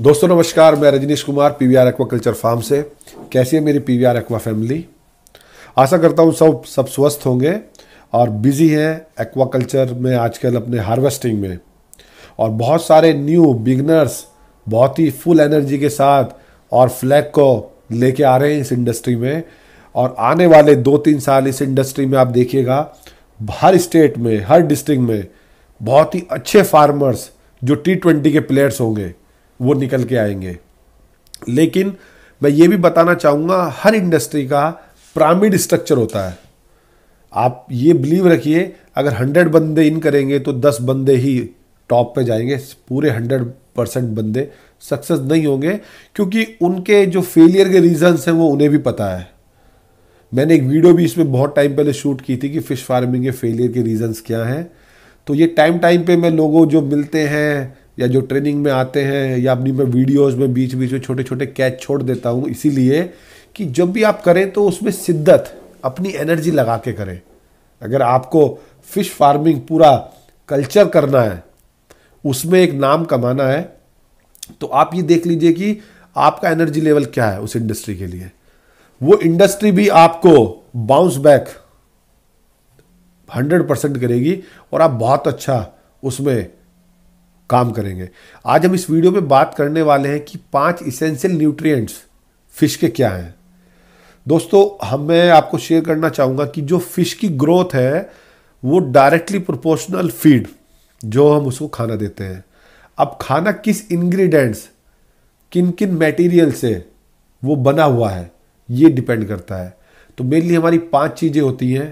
दोस्तों नमस्कार मैं Rajneesh Kumar P V R aquaculture farm से कैसी है मेरी P V R aqua family आशा करता हूँ सब सब स्वस्थ होंगे और बिजी हैं एक्वा कल्चर में आजकल अपने हार्वेस्टिंग में और बहुत सारे न्यू बिगनर्स बहुत ही फुल एनर्जी के साथ और फ्लैग को लेके आ रहे हैं इस इंडस्ट्री में और आने वाले दो तीन साल इस इंडस्ट्री में आप देखिएगा हर स्टेट में हर डिस्ट्रिक्ट में बहुत ही अच्छे फार्मर्स जो टी ट्वेंटी के प्लेयर्स होंगे वो निकल के आएंगे लेकिन मैं ये भी बताना चाहूँगा हर इंडस्ट्री का प्रामिड स्ट्रक्चर होता है आप ये बिलीव रखिए अगर हंड्रेड बंदे इन करेंगे तो दस बंदे ही टॉप पे जाएंगे पूरे हंड्रेड परसेंट बंदे सक्सेस नहीं होंगे क्योंकि उनके जो फेलियर के रीजंस हैं वो उन्हें भी पता है मैंने एक वीडियो भी इसमें बहुत टाइम पहले शूट की थी कि फ़िश फार्मिंग के फेलियर के रीजंस क्या हैं तो ये टाइम टाइम पे मैं लोगों जो मिलते हैं या जो ट्रेनिंग में आते हैं या अपनी मैं वीडियोस में बीच बीच में छोटे छोटे कैच छोड़ देता हूँ इसीलिए कि जब भी आप करें तो उसमें शिद्दत अपनी एनर्जी लगा के करें अगर आपको फिश फार्मिंग पूरा कल्चर करना है उसमें एक नाम कमाना है तो आप ये देख लीजिए कि आपका एनर्जी लेवल क्या है उस इंडस्ट्री के लिए वो इंडस्ट्री भी आपको बाउंस बैक हंड्रेड परसेंट करेगी और आप बहुत अच्छा उसमें काम करेंगे आज हम इस वीडियो में बात करने वाले हैं कि पांच इसेंशियल न्यूट्रिएंट्स फिश के क्या हैं दोस्तों हम मैं आपको शेयर करना चाहूँगा कि जो फिश की ग्रोथ है वो डायरेक्टली प्रोपोर्शनल फीड जो हम उसको खाना देते हैं अब खाना किस इंग्रेडिएंट्स किन किन मटेरियल से वो बना हुआ है ये डिपेंड करता है तो मेनली हमारी पांच चीज़ें होती हैं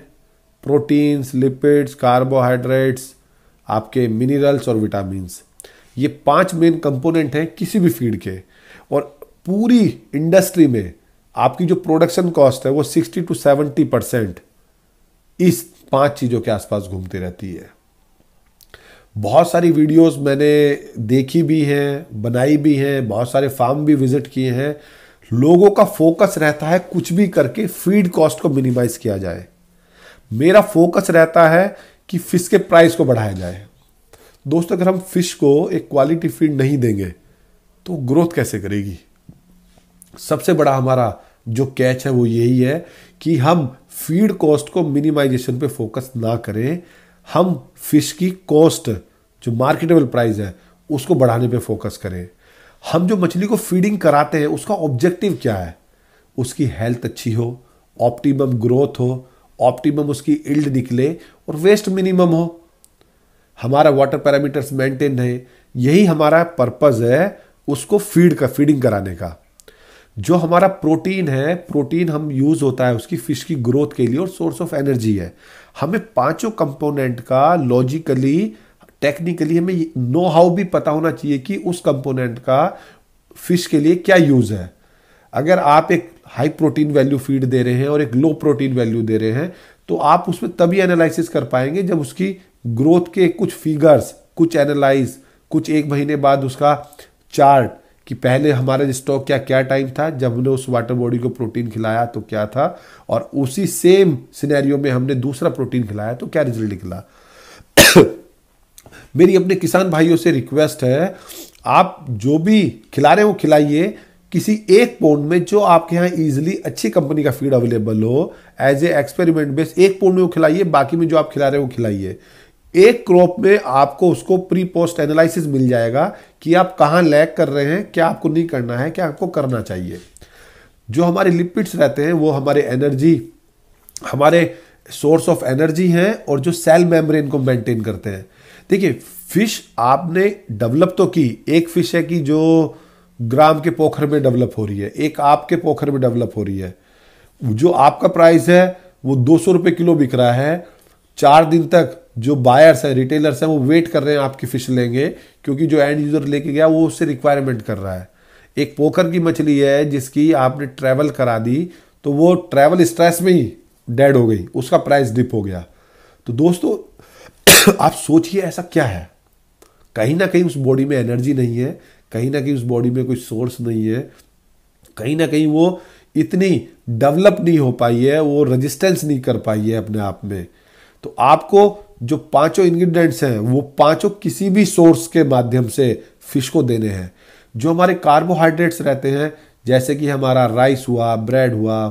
प्रोटीन्स लिपिड्स कार्बोहाइड्रेट्स आपके मिनरल्स और विटामिन्स ये पांच मेन कंपोनेंट हैं किसी भी फील्ड के और पूरी इंडस्ट्री में आपकी जो प्रोडक्शन कॉस्ट है वो 60 टू 70 परसेंट इस पांच चीज़ों के आसपास घूमती रहती है बहुत सारी वीडियोस मैंने देखी भी हैं बनाई भी हैं बहुत सारे फार्म भी विजिट किए हैं लोगों का फोकस रहता है कुछ भी करके फीड कॉस्ट को मिनिमाइज किया जाए मेरा फोकस रहता है कि फिश के प्राइस को बढ़ाया जाए दोस्तों अगर हम फिश को एक क्वालिटी फीड नहीं देंगे तो ग्रोथ कैसे करेगी सबसे बड़ा हमारा जो कैच है वो यही है कि हम फीड कॉस्ट को मिनिमाइजेशन पे फोकस ना करें हम फिश की कॉस्ट जो मार्केटेबल प्राइस है उसको बढ़ाने पे फोकस करें हम जो मछली को फीडिंग कराते हैं उसका ऑब्जेक्टिव क्या है उसकी हेल्थ अच्छी हो ऑप्टिमम ग्रोथ हो ऑप्टिमम उसकी इल्ड निकले और वेस्ट मिनिमम हो हमारा वाटर पैरामीटर्स मेंटेन रहे यही हमारा पर्पज़ है उसको फीड का फीडिंग कराने का जो हमारा प्रोटीन है प्रोटीन हम यूज़ होता है उसकी फ़िश की ग्रोथ के लिए और सोर्स ऑफ एनर्जी है हमें पांचों कंपोनेंट का लॉजिकली टेक्निकली हमें नो हाउ भी पता होना चाहिए कि उस कंपोनेंट का फ़िश के लिए क्या यूज़ है अगर आप एक हाई प्रोटीन वैल्यू फीड दे रहे हैं और एक लो प्रोटीन वैल्यू दे रहे हैं तो आप उसमें तभी एनालिसिस कर पाएंगे जब उसकी ग्रोथ के कुछ फिगर्स कुछ एनालाइज कुछ एक महीने बाद उसका चार्ट कि पहले हमारा स्टॉक क्या क्या टाइम था जब हमने उस वाटर बॉडी को प्रोटीन खिलाया तो क्या था और उसी सेम सिनेरियो में हमने दूसरा प्रोटीन खिलाया तो क्या रिजल्ट निकला मेरी अपने किसान भाइयों से रिक्वेस्ट है आप जो भी खिला रहे हो खिलाइए किसी एक पोन में जो आपके यहाँ इजिली अच्छी कंपनी का फीड अवेलेबल हो एज ए एक्सपेरिमेंट बेस एक पोन में वो खिलाइए बाकी में जो आप खिला रहे हो खिलाइए एक क्रॉप में आपको उसको प्री पोस्ट एनालिसिस मिल जाएगा कि आप कहाँ लैग कर रहे हैं क्या आपको नहीं करना है क्या आपको करना चाहिए जो हमारे लिपिड्स रहते हैं वो हमारे एनर्जी हमारे सोर्स ऑफ एनर्जी हैं और जो सेल मेम्ब्रेन को मेंटेन करते हैं देखिए फिश आपने डेवलप तो की एक फिश है कि जो ग्राम के पोखर में डेवलप हो रही है एक आपके पोखर में डेवलप हो रही है जो आपका प्राइस है वो दो सौ रुपये किलो बिक रहा है चार दिन तक जो बायर्स हैं रिटेलर्स हैं वो वेट कर रहे हैं आपकी फिश लेंगे क्योंकि जो एंड यूज़र लेके गया वो उससे रिक्वायरमेंट कर रहा है एक पोकर की मछली है जिसकी आपने ट्रैवल करा दी तो वो ट्रैवल स्ट्रेस में ही डेड हो गई उसका प्राइस डिप हो गया तो दोस्तों आप सोचिए ऐसा क्या है कहीं ना कहीं उस बॉडी में एनर्जी नहीं है कहीं ना कहीं उस बॉडी में कोई सोर्स नहीं है कहीं ना कहीं वो इतनी डेवलप नहीं हो पाई है वो रेजिस्टेंस नहीं कर पाई है अपने आप में तो आपको जो पांचों इंग्रेडिएंट्स हैं वो पांचों किसी भी सोर्स के माध्यम से फिश को देने हैं जो हमारे कार्बोहाइड्रेट्स रहते हैं जैसे कि हमारा राइस हुआ ब्रेड हुआ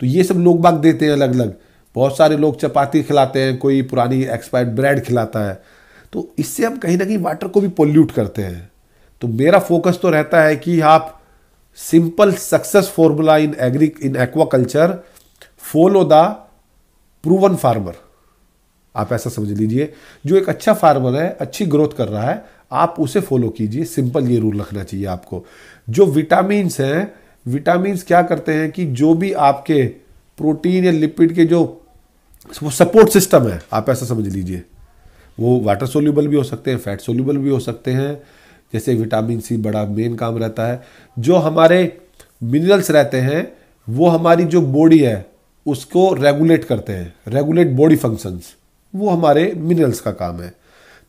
तो ये सब लोग बाग देते हैं अलग अलग बहुत सारे लोग चपाती खिलाते हैं कोई पुरानी एक्सपायर्ड ब्रेड खिलाता है तो इससे हम कहीं ना कहीं वाटर को भी पोल्यूट करते हैं तो मेरा फोकस तो रहता है कि आप simple success formula in agri in aquaculture follow the proven farmer आप ऐसा समझ लीजिए जो एक अच्छा फार्मर है अच्छी ग्रोथ कर रहा है आप उसे फॉलो कीजिए सिंपल ये रूल रखना चाहिए आपको जो विटामिन हैं विटामिन क्या करते हैं कि जो भी आपके प्रोटीन या लिपिड के जो वो सपोर्ट सिस्टम है आप ऐसा समझ लीजिए वो वाटर सोल्यूबल भी हो सकते हैं फैट सोल्यूबल भी हो सकते हैं जैसे विटामिन सी बड़ा मेन काम रहता है जो हमारे मिनरल्स रहते हैं वो हमारी जो बॉडी है उसको रेगुलेट करते हैं रेगुलेट बॉडी फंक्शंस वो हमारे मिनरल्स का काम है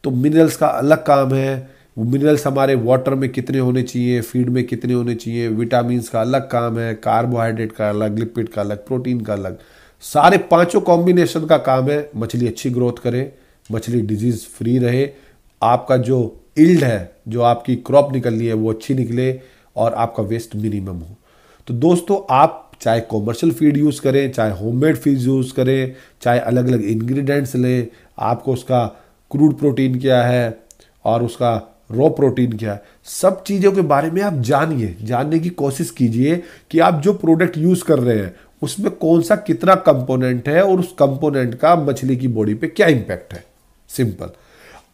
तो मिनरल्स का अलग काम है वो मिनरल्स हमारे वाटर में कितने होने चाहिए फीड में कितने होने चाहिए विटामिन का अलग काम है कार्बोहाइड्रेट का अलग लिपिड का अलग प्रोटीन का अलग सारे पांचों कॉम्बिनेशन का काम है मछली अच्छी ग्रोथ करे मछली डिजीज़ फ्री रहे आपका जो इल्ड है जो आपकी क्रॉप निकल रही है वो अच्छी निकले और आपका वेस्ट मिनिमम हो तो दोस्तों आप चाहे कॉमर्शियल फीड यूज़ करें चाहे होममेड फीड यूज़ करें चाहे अलग अलग इंग्रेडिएंट्स लें आपको उसका क्रूड प्रोटीन क्या है और उसका रॉ प्रोटीन क्या है सब चीज़ों के बारे में आप जानिए जानने की कोशिश कीजिए कि आप जो प्रोडक्ट यूज़ कर रहे हैं उसमें कौन सा कितना कंपोनेंट है और उस कंपोनेंट का मछली की बॉडी पे क्या इम्पैक्ट है सिंपल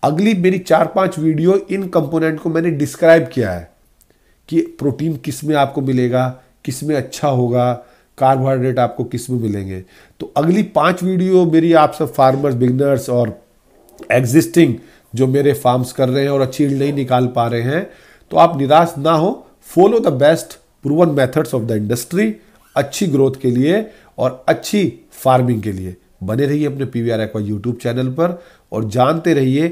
अगली मेरी चार पांच वीडियो इन कंपोनेंट को मैंने डिस्क्राइब किया है कि प्रोटीन किस में आपको मिलेगा किस में अच्छा होगा कार्बोहाइड्रेट आपको किस में मिलेंगे तो अगली पांच वीडियो मेरी आप सब फार्मर्स बिगनर्स और एग्जिस्टिंग जो मेरे फार्म्स कर रहे हैं और अच्छी नहीं निकाल पा रहे हैं तो आप निराश ना हो follow the best proven methods of the industry अच्छी ग्रोथ के लिए और अच्छी फार्मिंग के लिए बने रहिए अपने P V R aqua YouTube channel पर और जानते रहिए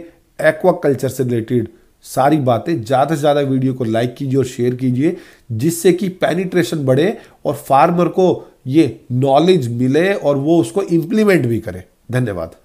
एक्वा कल्चर से रिलेटेड सारी बातें ज़्यादा से ज़्यादा वीडियो को लाइक कीजिए और शेयर कीजिए जिससे कि पेनिट्रेशन बढ़े और फार्मर को ये नॉलेज मिले और वो उसको इम्प्लीमेंट भी करे धन्यवाद